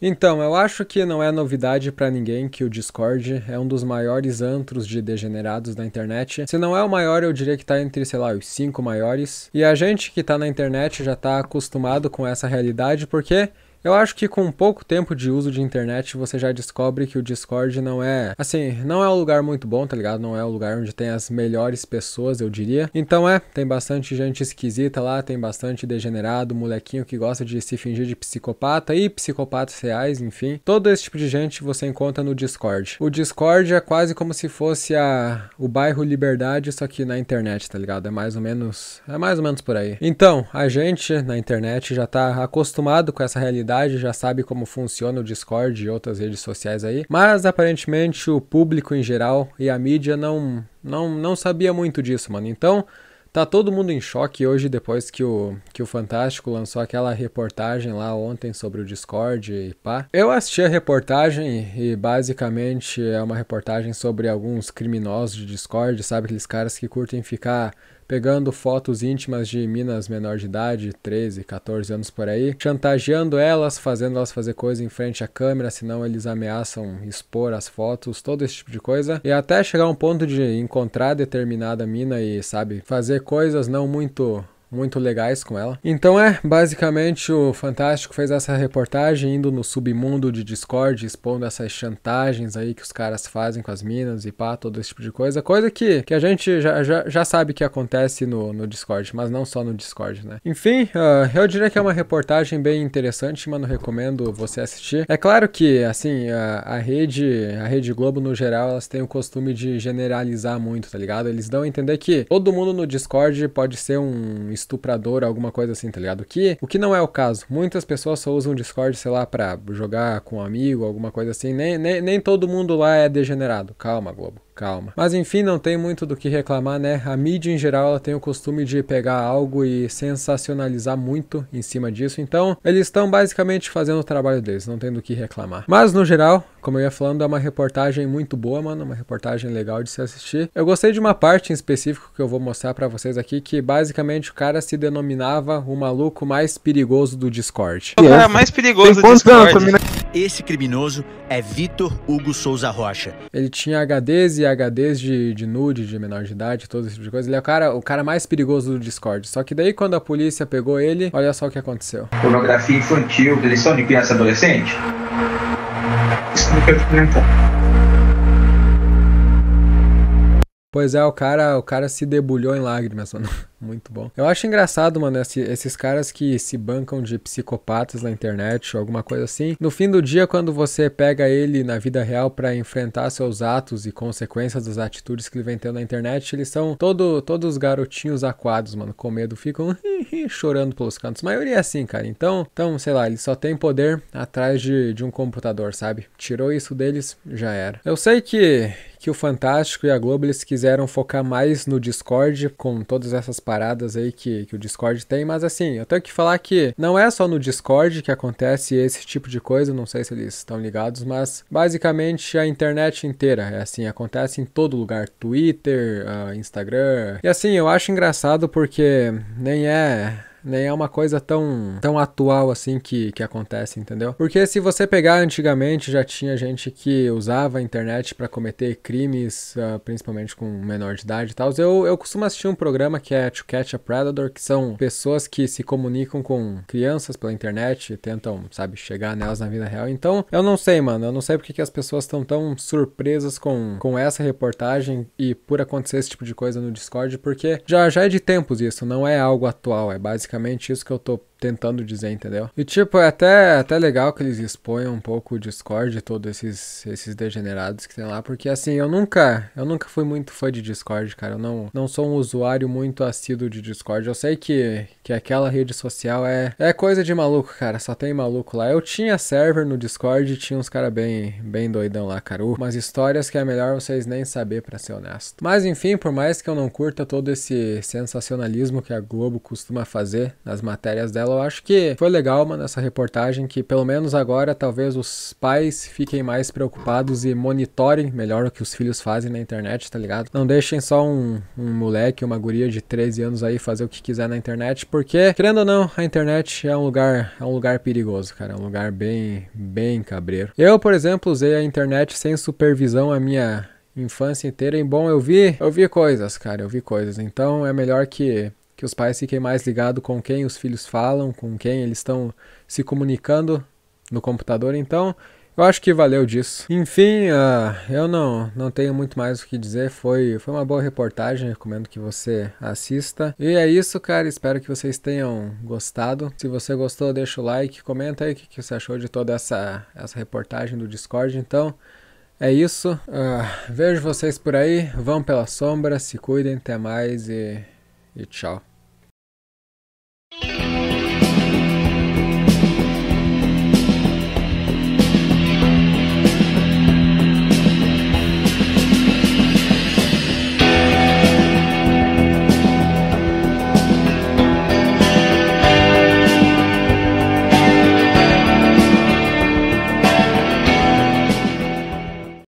Então, eu acho que não é novidade para ninguém que o Discord é um dos maiores antros de degenerados da internet. Se não é o maior, eu diria que tá entre, sei lá, os cinco maiores. E a gente que tá na internet já tá acostumado com essa realidade porque eu acho que com pouco tempo de uso de internet você já descobre que o Discord não é, assim, não é um lugar muito bom, tá ligado? Não é o um lugar onde tem as melhores pessoas, eu diria. Então é, tem bastante gente esquisita lá, tem bastante degenerado, molequinho que gosta de se fingir de psicopata e psicopatas reais, enfim. Todo esse tipo de gente você encontra no Discord. O Discord é quase como se fosse a o bairro Liberdade, só que na internet, tá ligado? É mais ou menos, é mais ou menos por aí. Então, a gente na internet já tá acostumado com essa realidade comunidade já sabe como funciona o Discord e outras redes sociais aí, mas aparentemente o público em geral e a mídia não não não sabia muito disso, mano. Então, Tá todo mundo em choque hoje depois que o, que o Fantástico lançou aquela reportagem lá ontem sobre o Discord e pá. Eu assisti a reportagem e basicamente é uma reportagem sobre alguns criminosos de Discord, sabe? Aqueles caras que curtem ficar pegando fotos íntimas de minas menor de idade, 13, 14 anos por aí, chantageando elas, fazendo elas fazer coisa em frente à câmera, senão eles ameaçam expor as fotos, todo esse tipo de coisa. E até chegar um ponto de encontrar determinada mina e, sabe, fazer coisas não muito muito legais com ela. Então é, basicamente o Fantástico fez essa reportagem indo no submundo de Discord, expondo essas chantagens aí que os caras fazem com as minas e pá, todo esse tipo de coisa. Coisa que, que a gente já, já, já sabe que acontece no, no Discord, mas não só no Discord, né? Enfim, uh, eu diria que é uma reportagem bem interessante, mano, recomendo você assistir. É claro que, assim, a, a rede, a Rede Globo no geral, elas têm o costume de generalizar muito, tá ligado? Eles dão a entender que todo mundo no Discord pode ser um estuprador, alguma coisa assim, tá ligado? Que, o que não é o caso. Muitas pessoas só usam o Discord, sei lá, pra jogar com um amigo, alguma coisa assim. Nem, nem, nem todo mundo lá é degenerado. Calma, Globo calma. Mas enfim, não tem muito do que reclamar, né? A mídia em geral ela tem o costume de pegar algo e sensacionalizar muito em cima disso, então eles estão basicamente fazendo o trabalho deles, não tem do que reclamar. Mas no geral, como eu ia falando, é uma reportagem muito boa, mano, uma reportagem legal de se assistir. Eu gostei de uma parte em específico que eu vou mostrar para vocês aqui, que basicamente o cara se denominava o maluco mais perigoso do Discord. O cara é mais perigoso do Discord. Esse criminoso é Vitor Hugo Souza Rocha. Ele tinha HDs e HDs de, de nude, de menor de idade, todo esse tipo de coisa. Ele é o cara, o cara mais perigoso do Discord. Só que daí quando a polícia pegou ele, olha só o que aconteceu. Pornografia infantil, deleção de criança e adolescente? Isso não quer comentar. Pois é, o cara, o cara se debulhou em lágrimas, mano. Muito bom. Eu acho engraçado, mano, esse, esses caras que se bancam de psicopatas na internet ou alguma coisa assim. No fim do dia, quando você pega ele na vida real para enfrentar seus atos e consequências das atitudes que ele vem tendo na internet, eles são todo, todos os garotinhos aquados, mano, com medo, ficam chorando pelos cantos. A maioria é assim, cara. Então, então, sei lá, eles só têm poder atrás de, de um computador, sabe? Tirou isso deles, já era. Eu sei que, que o Fantástico e a Globo eles quiseram focar mais no Discord com todas essas paradas aí que, que o Discord tem, mas assim, eu tenho que falar que não é só no Discord que acontece esse tipo de coisa, não sei se eles estão ligados, mas basicamente a internet inteira é assim, acontece em todo lugar, Twitter, uh, Instagram. E assim, eu acho engraçado porque nem é nem é uma coisa tão, tão atual assim que, que acontece, entendeu? Porque se você pegar antigamente, já tinha gente que usava a internet para cometer crimes, uh, principalmente com menor de idade e tal. Eu, eu costumo assistir um programa que é To Catch a Predator, que são pessoas que se comunicam com crianças pela internet e tentam, sabe, chegar nelas na vida real. Então, eu não sei, mano, eu não sei porque que as pessoas estão tão surpresas com, com essa reportagem e por acontecer esse tipo de coisa no Discord, porque já, já é de tempos isso, não é algo atual, é basicamente basicamente isso que eu estou tentando dizer, entendeu? E tipo, é até, é até legal que eles exponham um pouco o Discord e todos esses, esses degenerados que tem lá, porque assim, eu nunca, eu nunca fui muito fã de Discord, cara. Eu não, não sou um usuário muito assíduo de Discord. Eu sei que, que aquela rede social é, é coisa de maluco, cara. Só tem maluco lá. Eu tinha server no Discord e tinha uns caras bem, bem doidão lá, cara. Umas histórias que é melhor vocês nem saber, para ser honesto. Mas enfim, por mais que eu não curta todo esse sensacionalismo que a Globo costuma fazer nas matérias dela, eu acho que foi legal, mano, essa reportagem que pelo menos agora talvez os pais fiquem mais preocupados e monitorem melhor o que os filhos fazem na internet, tá ligado? Não deixem só um, um moleque, uma guria de 13 anos aí fazer o que quiser na internet, porque, querendo ou não, a internet é um lugar, é um lugar perigoso, cara, é um lugar bem, bem cabreiro. Eu, por exemplo, usei a internet sem supervisão a minha infância inteira e bom, eu vi, eu vi coisas, cara, eu vi coisas. Então é melhor que que os pais fiquem mais ligados com quem os filhos falam, com quem eles estão se comunicando no computador. Então, eu acho que valeu disso. Enfim, uh, eu não, não tenho muito mais o que dizer. Foi, foi uma boa reportagem, recomendo que você assista. E é isso, cara. Espero que vocês tenham gostado. Se você gostou, deixa o like, comenta aí o que, que você achou de toda essa, essa reportagem do Discord. Então, é isso. Uh, vejo vocês por aí. Vão pela sombra, se cuidem, até mais e e tchau.